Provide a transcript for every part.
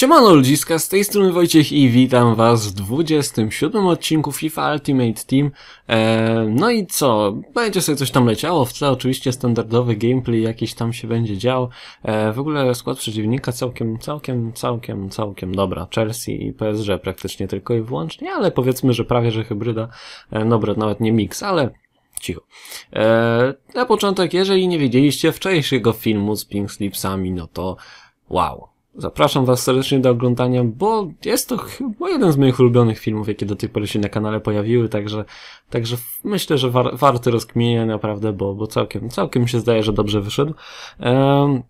Siemano ludziska, z tej strony Wojciech i witam was w 27 odcinku FIFA Ultimate Team. Eee, no i co, będzie sobie coś tam leciało, w tle oczywiście standardowy gameplay jakiś tam się będzie dział. Eee, w ogóle skład przeciwnika całkiem, całkiem, całkiem, całkiem dobra. Chelsea i PSG praktycznie tylko i wyłącznie, ale powiedzmy, że prawie, że hybryda. Eee, dobra, nawet nie mix, ale cicho. Eee, na początek, jeżeli nie widzieliście wcześniejszego filmu z Pink Slipsami, no to wow. Zapraszam Was serdecznie do oglądania, bo jest to chyba jeden z moich ulubionych filmów, jakie do tej pory się na kanale pojawiły, także, także myślę, że war, warty rozkmienia naprawdę, bo, bo całkiem, całkiem się zdaje, że dobrze wyszedł. Um,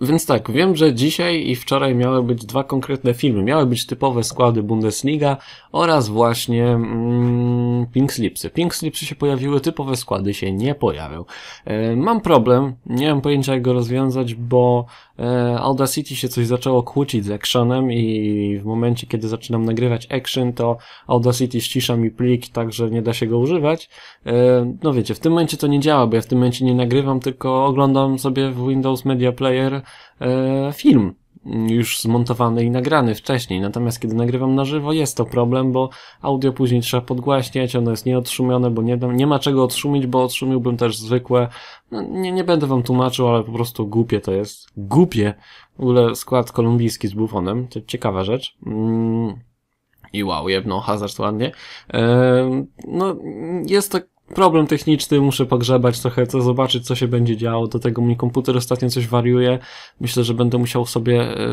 więc tak, wiem, że dzisiaj i wczoraj miały być dwa konkretne filmy. Miały być typowe składy Bundesliga oraz właśnie mm, Pink Slipsy. Pink Slipsy się pojawiły, typowe składy się nie pojawią. E, mam problem, nie mam pojęcia jak go rozwiązać, bo e, Audacity się coś zaczęło kłócić z Actionem i w momencie, kiedy zaczynam nagrywać Action, to Audacity ścisza mi plik, także nie da się go używać. E, no wiecie, w tym momencie to nie działa, bo ja w tym momencie nie nagrywam, tylko oglądam sobie w Windows Media Player E, film już zmontowany i nagrany wcześniej. Natomiast kiedy nagrywam na żywo, jest to problem, bo audio później trzeba podgłaśniać, ono jest nieodszumione, bo nie, nie ma czego odszumić, bo odszumiłbym też zwykłe. No, nie, nie będę wam tłumaczył, ale po prostu głupie to jest. Głupie! W ogóle skład kolumbijski z bufonem, to ciekawa rzecz. Mm. I wow, jedno hazard ładnie. Eee, no, jest to problem techniczny, muszę pogrzebać trochę, zobaczyć, co się będzie działo. Do tego mój komputer ostatnio coś wariuje. Myślę, że będę musiał sobie e,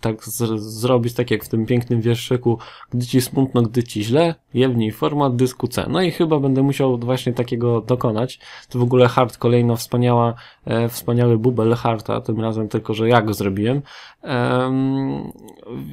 tak z, zrobić, tak jak w tym pięknym wierszyku, gdy ci smutno, gdy ci źle, jewnij format dysku C. No i chyba będę musiał właśnie takiego dokonać. To w ogóle hard, kolejna wspaniała, e, wspaniały bubel harta, tym razem tylko, że ja go zrobiłem. Ehm,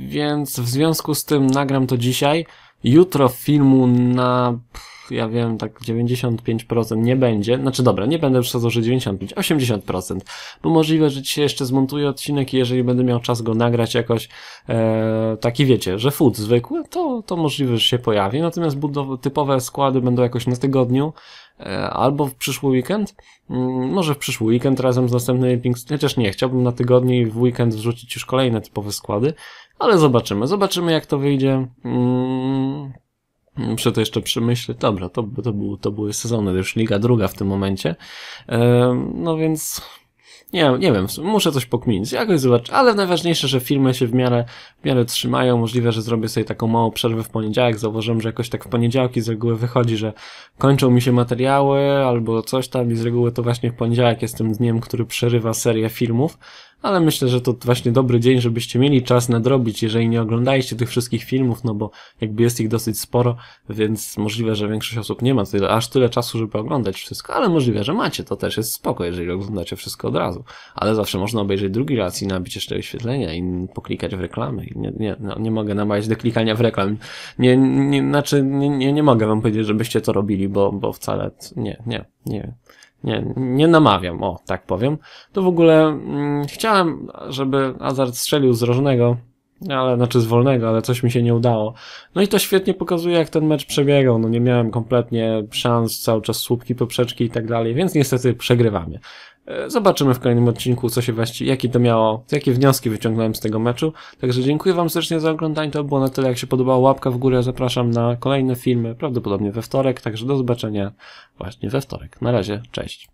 więc w związku z tym nagram to dzisiaj. Jutro filmu na... Pff, ja wiem, tak 95% nie będzie. Znaczy dobra, nie będę przesadzał, że 95, 80%. Bo możliwe, że dzisiaj jeszcze zmontuję odcinek i jeżeli będę miał czas go nagrać jakoś e, taki, wiecie, że food zwykły, to, to możliwe, że się pojawi. Natomiast budow- typowe składy będą jakoś na tygodniu e, albo w przyszły weekend. Mm, może w przyszły weekend razem z następnymi Pings, chociaż nie, chciałbym na tygodniu i w weekend wrzucić już kolejne typowe składy, ale zobaczymy. Zobaczymy, jak to wyjdzie. Mm muszę to jeszcze przemyśleć. Dobra, to, to, był, to były sezony, to już Liga Druga w tym momencie. No więc... Nie, nie wiem, muszę coś pokminić, jakoś zobaczyć, ale najważniejsze, że filmy się w miarę, w miarę trzymają, możliwe, że zrobię sobie taką małą przerwę w poniedziałek, zauważyłem, że jakoś tak w poniedziałki z reguły wychodzi, że kończą mi się materiały albo coś tam i z reguły to właśnie w poniedziałek jest tym dniem, który przerywa serię filmów, ale myślę, że to właśnie dobry dzień, żebyście mieli czas nadrobić, jeżeli nie oglądaliście tych wszystkich filmów, no bo jakby jest ich dosyć sporo, więc możliwe, że większość osób nie ma tyle, aż tyle czasu, żeby oglądać wszystko, ale możliwe, że macie, to też jest spoko, jeżeli oglądacie wszystko od razu, ale zawsze można obejrzeć drugi raz i nabić jeszcze wyświetlenia i poklikać w reklamy. Nie, nie, no, nie mogę namawiać do klikania w reklam. Nie, nie, znaczy, nie, nie, nie mogę wam powiedzieć, żebyście to robili, bo, bo wcale nie, nie, nie nie, nie namawiam, o tak powiem, to w ogóle mm, chciałem, żeby Hazard strzelił z rożnego, ale znaczy z wolnego, ale coś mi się nie udało. No i to świetnie pokazuje, jak ten mecz przebiegał. No nie miałem kompletnie szans, cały czas słupki, poprzeczki i tak dalej, więc niestety przegrywamy. E, zobaczymy w kolejnym odcinku, co się właściwie, jakie to miało, jakie wnioski wyciągnąłem z tego meczu. Także dziękuję Wam serdecznie za oglądanie. To było na tyle. Jak się podobało, łapka w górę. Zapraszam na kolejne filmy, prawdopodobnie we wtorek. Także do zobaczenia właśnie we wtorek. Na razie, cześć.